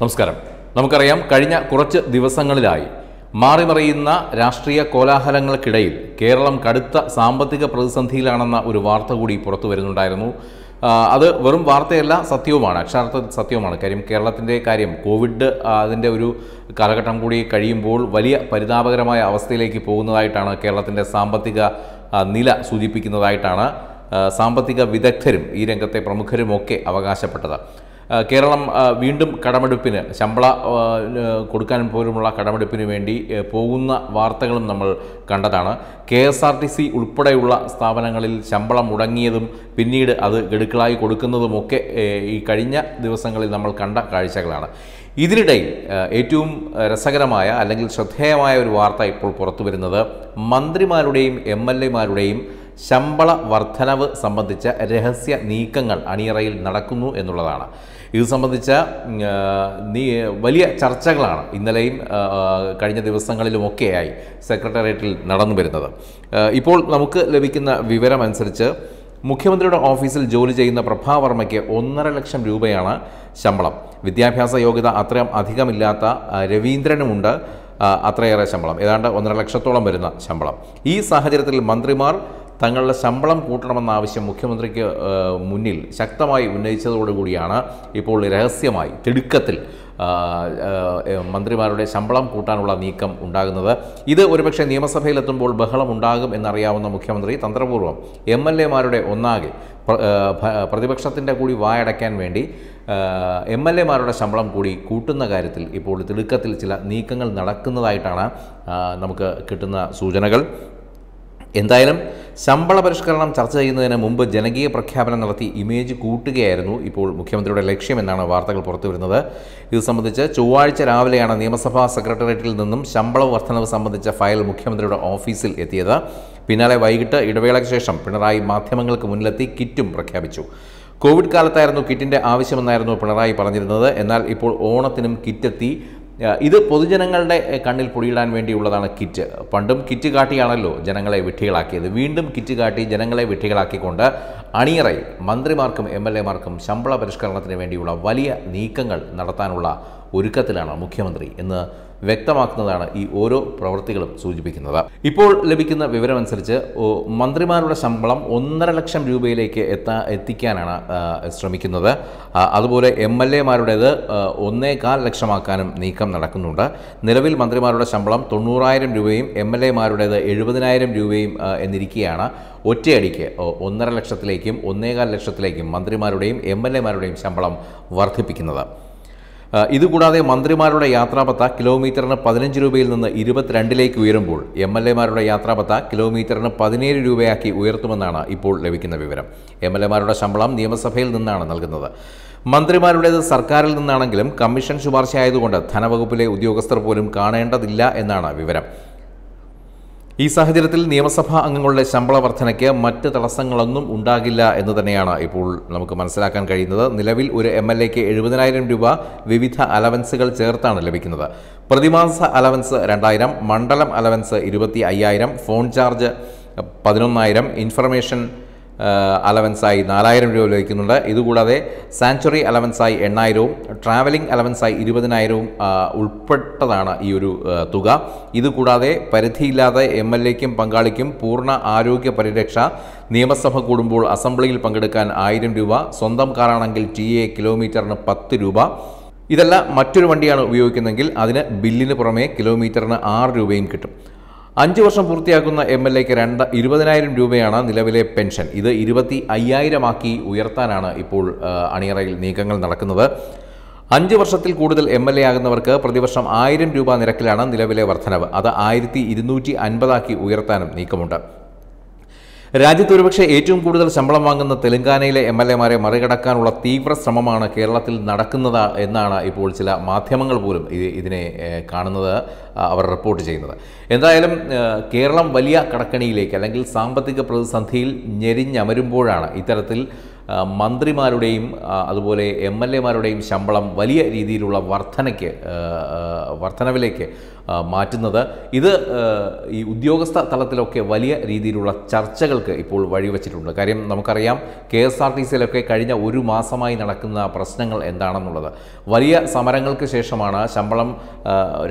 നമസ്കാരം നമുക്കറിയാം കഴിഞ്ഞ കുറച്ച് ദിവസങ്ങളിലായി മാറിമറിയുന്ന രാഷ്ട്രീയ കോലാഹലങ്ങൾക്കിടയിൽ കേരളം കടുത്ത സാമ്പത്തിക പ്രതിസന്ധിയിലാണെന്ന ഒരു വാർത്ത കൂടി പുറത്തു വരുന്നുണ്ടായിരുന്നു അത് വെറും വാർത്തയല്ല സത്യവുമാണ് അക്ഷരാർത്ഥത്തിൽ സത്യവുമാണ് കാര്യം കേരളത്തിൻ്റെ കാര്യം കോവിഡ് അതിൻ്റെ ഒരു കാലഘട്ടം കൂടി കഴിയുമ്പോൾ വലിയ പരിതാപകരമായ അവസ്ഥയിലേക്ക് പോകുന്നതായിട്ടാണ് കേരളത്തിൻ്റെ സാമ്പത്തിക നില സൂചിപ്പിക്കുന്നതായിട്ടാണ് സാമ്പത്തിക വിദഗ്ധരും ഈ രംഗത്തെ പ്രമുഖരുമൊക്കെ അവകാശപ്പെട്ടത് കേരളം വീണ്ടും കടമെടുപ്പിന് ശമ്പള കൊടുക്കാൻ പോലുമുള്ള കടമെടുപ്പിന് വേണ്ടി പോകുന്ന വാർത്തകളും നമ്മൾ കണ്ടതാണ് K S R T C ഉൾപ്പെടെയുള്ള സ്ഥാപനങ്ങളിൽ ശമ്പളം മുടങ്ങിയതും പിന്നീട് അത് ഗഡുക്കളായി കൊടുക്കുന്നതുമൊക്കെ ഈ കഴിഞ്ഞ ദിവസങ്ങളിൽ നമ്മൾ കണ്ട കാഴ്ചകളാണ് ഇതിനിടയിൽ ഏറ്റവും രസകരമായ അല്ലെങ്കിൽ ശ്രദ്ധേയമായ ഒരു വാർത്ത ഇപ്പോൾ പുറത്തു വരുന്നത് മന്ത്രിമാരുടെയും എം എൽ എമാരുടെയും ശമ്പള വർധനവ് സംബന്ധിച്ച രഹസ്യ നീക്കങ്ങൾ അണിയറയിൽ നടക്കുന്നു എന്നുള്ളതാണ് ഇത് സംബന്ധിച്ച വലിയ ചർച്ചകളാണ് ഇന്നലെയും കഴിഞ്ഞ ദിവസങ്ങളിലുമൊക്കെയായി സെക്രട്ടേറിയറ്റിൽ നടന്നു വരുന്നത് ഇപ്പോൾ നമുക്ക് ലഭിക്കുന്ന വിവരമനുസരിച്ച് മുഖ്യമന്ത്രിയുടെ ഓഫീസിൽ ജോലി ചെയ്യുന്ന പ്രഭാവർമ്മയ്ക്ക് ഒന്നര ലക്ഷം രൂപയാണ് ശമ്പളം വിദ്യാഭ്യാസ യോഗ്യത അത്രയും അധികമില്ലാത്ത രവീന്ദ്രനുമുണ്ട് അത്രയേറെ ശമ്പളം ഏതാണ്ട് ഒന്നര ലക്ഷത്തോളം വരുന്ന ശമ്പളം ഈ സാഹചര്യത്തിൽ മന്ത്രിമാർ തങ്ങളുടെ ശമ്പളം കൂട്ടണമെന്ന ആവശ്യം മുഖ്യമന്ത്രിക്ക് മുന്നിൽ ശക്തമായി ഉന്നയിച്ചതോടുകൂടിയാണ് ഇപ്പോൾ രഹസ്യമായി തിടുക്കത്തിൽ മന്ത്രിമാരുടെ ശമ്പളം കൂട്ടാനുള്ള നീക്കം ഉണ്ടാകുന്നത് ഇത് ഒരുപക്ഷെ നിയമസഭയിലെത്തുമ്പോൾ ബഹളം ഉണ്ടാകും എന്നറിയാവുന്ന മുഖ്യമന്ത്രി തന്ത്രപൂർവ്വം എം എൽ മാരുടെ ഒന്നാകെ പ്രതിപക്ഷത്തിൻ്റെ കൂടി വായടയ്ക്കാൻ വേണ്ടി എം എൽ മാരുടെ ശമ്പളം കൂടി കൂട്ടുന്ന കാര്യത്തിൽ ഇപ്പോൾ തിടുക്കത്തിൽ ചില നീക്കങ്ങൾ നടക്കുന്നതായിട്ടാണ് നമുക്ക് കിട്ടുന്ന സൂചനകൾ എന്തായാലും ശമ്പള പരിഷ്കരണം ചർച്ച ചെയ്യുന്നതിന് മുമ്പ് ജനകീയ പ്രഖ്യാപനം നടത്തി ഇമേജ് കൂട്ടുകയായിരുന്നു ഇപ്പോൾ മുഖ്യമന്ത്രിയുടെ ലക്ഷ്യമെന്നാണ് വാർത്തകൾ പുറത്തുവരുന്നത് ഇത് സംബന്ധിച്ച് ചൊവ്വാഴ്ച രാവിലെയാണ് നിയമസഭാ സെക്രട്ടേറിയറ്റിൽ നിന്നും ശമ്പള വർധനവ് സംബന്ധിച്ച ഫയൽ മുഖ്യമന്ത്രിയുടെ ഓഫീസിൽ എത്തിയത് പിന്നാലെ വൈകിട്ട് ഇടവേളയ്ക്ക് ശേഷം പിണറായി മാധ്യമങ്ങൾക്ക് മുന്നിലെത്തി കിറ്റും പ്രഖ്യാപിച്ചു കോവിഡ് കാലത്തായിരുന്നു കിറ്റിൻ്റെ ആവശ്യമെന്നായിരുന്നു പിണറായി പറഞ്ഞിരുന്നത് എന്നാൽ ഇപ്പോൾ ഓണത്തിനും കിറ്റെത്തി ഇത് പൊതുജനങ്ങളുടെ കണ്ണിൽ പൊടിയിടാൻ വേണ്ടിയുള്ളതാണ് കിറ്റ് പണ്ടും കിറ്റ് കാട്ടിയാണല്ലോ ജനങ്ങളെ വിട്ടികളാക്കിയത് വീണ്ടും കിറ്റ് കാട്ടി ജനങ്ങളെ വിട്ടികളാക്കിക്കൊണ്ട് അണിയറയിൽ മന്ത്രിമാർക്കും എം എൽ മാർക്കും ശമ്പള പരിഷ്കരണത്തിന് വേണ്ടിയുള്ള വലിയ നീക്കങ്ങൾ നടത്താനുള്ള ഒരുക്കത്തിലാണ് മുഖ്യമന്ത്രി എന്ന് വ്യക്തമാക്കുന്നതാണ് ഈ ഓരോ പ്രവൃത്തികളും സൂചിപ്പിക്കുന്നത് ഇപ്പോൾ ലഭിക്കുന്ന വിവരമനുസരിച്ച് മന്ത്രിമാരുടെ ശമ്പളം ഒന്നര ലക്ഷം രൂപയിലേക്ക് എത്താ എത്തിക്കാനാണ് ശ്രമിക്കുന്നത് അതുപോലെ എം എൽ എമാരുടേത് ഒന്നേകാൽ ലക്ഷമാക്കാനും നീക്കം നടക്കുന്നുണ്ട് നിലവിൽ മന്ത്രിമാരുടെ ശമ്പളം തൊണ്ണൂറായിരം രൂപയും എം എൽ എമാരുടേത് എഴുപതിനായിരം രൂപയും എന്നിരിക്കുകയാണ് ഒറ്റയടിക്ക് ഒന്നര ലക്ഷത്തിലേക്കും ഒന്നേകാൽ ലക്ഷത്തിലേക്കും മന്ത്രിമാരുടെയും എം എൽ എമാരുടെയും ശമ്പളം വർദ്ധിപ്പിക്കുന്നത് ഇതുകൂടാതെ മന്ത്രിമാരുടെ യാത്രാപത്ത കിലോമീറ്ററിന് പതിനഞ്ച് രൂപയിൽ നിന്ന് ഇരുപത്തിരണ്ടിലേക്ക് ഉയരുമ്പോൾ എം എൽ മാരുടെ യാത്രാപത്ത കിലോമീറ്ററിന് പതിനേഴ് രൂപയാക്കി ഉയർത്തുമെന്നാണ് ഇപ്പോൾ ലഭിക്കുന്ന വിവരം എം എൽ മാരുടെ ശമ്പളം നിയമസഭയിൽ നിന്നാണ് നൽകുന്നത് മന്ത്രിമാരുടേത് സർക്കാരിൽ നിന്നാണെങ്കിലും കമ്മീഷൻ ശുപാർശയായതുകൊണ്ട് ധനവകുപ്പിലെ ഉദ്യോഗസ്ഥർ പോലും കാണേണ്ടതില്ല എന്നാണ് വിവരം ഈ സാഹചര്യത്തിൽ നിയമസഭാ അംഗങ്ങളുടെ ശമ്പള വർധനയ്ക്ക് മറ്റ് തടസ്സങ്ങളൊന്നും ഉണ്ടാകില്ല എന്ന് തന്നെയാണ് ഇപ്പോൾ നമുക്ക് മനസ്സിലാക്കാൻ കഴിയുന്നത് നിലവിൽ ഒരു എം എൽ എക്ക് എഴുപതിനായിരം രൂപ വിവിധ അലവൻസുകൾ ചേർത്താണ് ലഭിക്കുന്നത് പ്രതിമാസ അലവൻസ് രണ്ടായിരം മണ്ഡലം അലവൻസ് ഇരുപത്തി അയ്യായിരം ഫോൺ ചാർജ് പതിനൊന്നായിരം ഇൻഫർമേഷൻ അലവൻസായി നാലായിരം രൂപ ലഭിക്കുന്നുണ്ട് ഇതുകൂടാതെ സാങ്ച്വറി അലവൻസായി എണ്ണായിരവും ട്രാവലിംഗ് അലവൻസായി ഇരുപതിനായിരവും ഉൾപ്പെട്ടതാണ് ഈ ഒരു തുക ഇതുകൂടാതെ പരിധിയില്ലാതെ എം എൽ എക്കും പങ്കാളിക്കും പൂർണ്ണ ആരോഗ്യ പരിരക്ഷ നിയമസഭ കൂടുമ്പോൾ അസംബ്ലിയിൽ പങ്കെടുക്കാൻ ആയിരം രൂപ സ്വന്തം കാറാണെങ്കിൽ ടി എ കിലോമീറ്ററിന് പത്ത് രൂപ ഇതെല്ലാം മറ്റൊരു വണ്ടിയാണ് ഉപയോഗിക്കുന്നതെങ്കിൽ അതിന് ബില്ലിന് പുറമെ കിലോമീറ്ററിന് ആറ് രൂപയും കിട്ടും അഞ്ച് വർഷം പൂർത്തിയാക്കുന്ന എം എൽ എക്ക് രണ്ട് ഇരുപതിനായിരം രൂപയാണ് നിലവിലെ പെൻഷൻ ഇത് ഇരുപത്തി അയ്യായിരമാക്കി ഉയർത്താനാണ് ഇപ്പോൾ അണിയറയിൽ നീക്കങ്ങൾ നടക്കുന്നത് അഞ്ച് വർഷത്തിൽ കൂടുതൽ എം എൽ എ ആകുന്നവർക്ക് പ്രതിവർഷം ആയിരം രൂപ നിരക്കിലാണ് നിലവിലെ വർധനവ് അത് ആയിരത്തി ഇരുന്നൂറ്റി അൻപതാക്കി ഉയർത്താനും നീക്കമുണ്ട് രാജ്യത്ത് ഒരുപക്ഷെ ഏറ്റവും കൂടുതൽ ശമ്പളം വാങ്ങുന്ന തെലങ്കാനയിലെ എം എൽ എമാരെ മറികടക്കാനുള്ള തീവ്ര ശ്രമമാണ് കേരളത്തിൽ നടക്കുന്നത് എന്നാണ് ഇപ്പോൾ ചില മാധ്യമങ്ങൾ പോലും ഇതിനെ കാണുന്നത് അവർ റിപ്പോർട്ട് ചെയ്യുന്നത് എന്തായാലും കേരളം വലിയ കടക്കണിയിലേക്ക് അല്ലെങ്കിൽ സാമ്പത്തിക പ്രതിസന്ധിയിൽ ഞെരിഞ്ഞമരുമ്പോഴാണ് ഇത്തരത്തിൽ മന്ത്രിമാരുടെയും അതുപോലെ എം എൽ എമാരുടെയും ശമ്പളം വലിയ രീതിയിലുള്ള വർധനയ്ക്ക് വർധനവിലേക്ക് മാറ്റുന്നത് ഇത് ഈ ഉദ്യോഗസ്ഥ തലത്തിലൊക്കെ വലിയ രീതിയിലുള്ള ചർച്ചകൾക്ക് ഇപ്പോൾ വഴിവെച്ചിട്ടുണ്ട് കാര്യം നമുക്കറിയാം കെ എസ് ആർ ടി സിയിലൊക്കെ കഴിഞ്ഞ ഒരു മാസമായി നടക്കുന്ന പ്രശ്നങ്ങൾ എന്താണെന്നുള്ളത് വലിയ സമരങ്ങൾക്ക് ശേഷമാണ് ശമ്പളം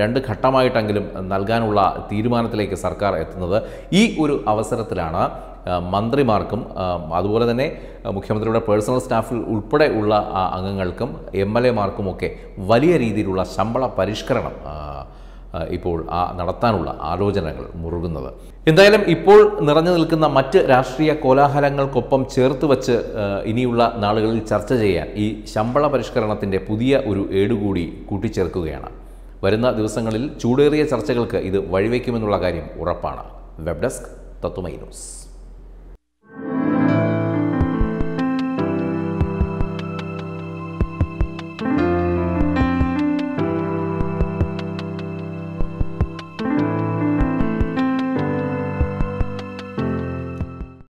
രണ്ട് ഘട്ടമായിട്ടെങ്കിലും നൽകാനുള്ള തീരുമാനത്തിലേക്ക് സർക്കാർ എത്തുന്നത് ഈ ഒരു അവസരത്തിലാണ് മന്ത്രിമാർക്കും അതുപോലെ തന്നെ മുഖ്യമന്ത്രിയുടെ പേഴ്സണൽ സ്റ്റാഫിൽ ഉൾപ്പെടെ ഉള്ള അംഗങ്ങൾക്കും എം എൽ എമാർക്കുമൊക്കെ വലിയ രീതിയിലുള്ള ശമ്പള പരിഷ്കരണം ഇപ്പോൾ ആ നടത്താനുള്ള ആലോചനകൾ മുറുകുന്നത് എന്തായാലും ഇപ്പോൾ നിറഞ്ഞു നിൽക്കുന്ന മറ്റ് രാഷ്ട്രീയ കോലാഹലങ്ങൾക്കൊപ്പം ചേർത്ത് വച്ച് ഇനിയുള്ള നാളുകളിൽ ചർച്ച ചെയ്യാൻ ഈ ശമ്പള പരിഷ്കരണത്തിൻ്റെ പുതിയ ഒരു ഏടുകൂടി കൂട്ടിച്ചേർക്കുകയാണ് വരുന്ന ദിവസങ്ങളിൽ ചൂടേറിയ ചർച്ചകൾക്ക് ഇത് വഴിവെക്കുമെന്നുള്ള കാര്യം ഉറപ്പാണ് വെബ് ഡെസ്ക് തത്വമൈ ന്യൂസ്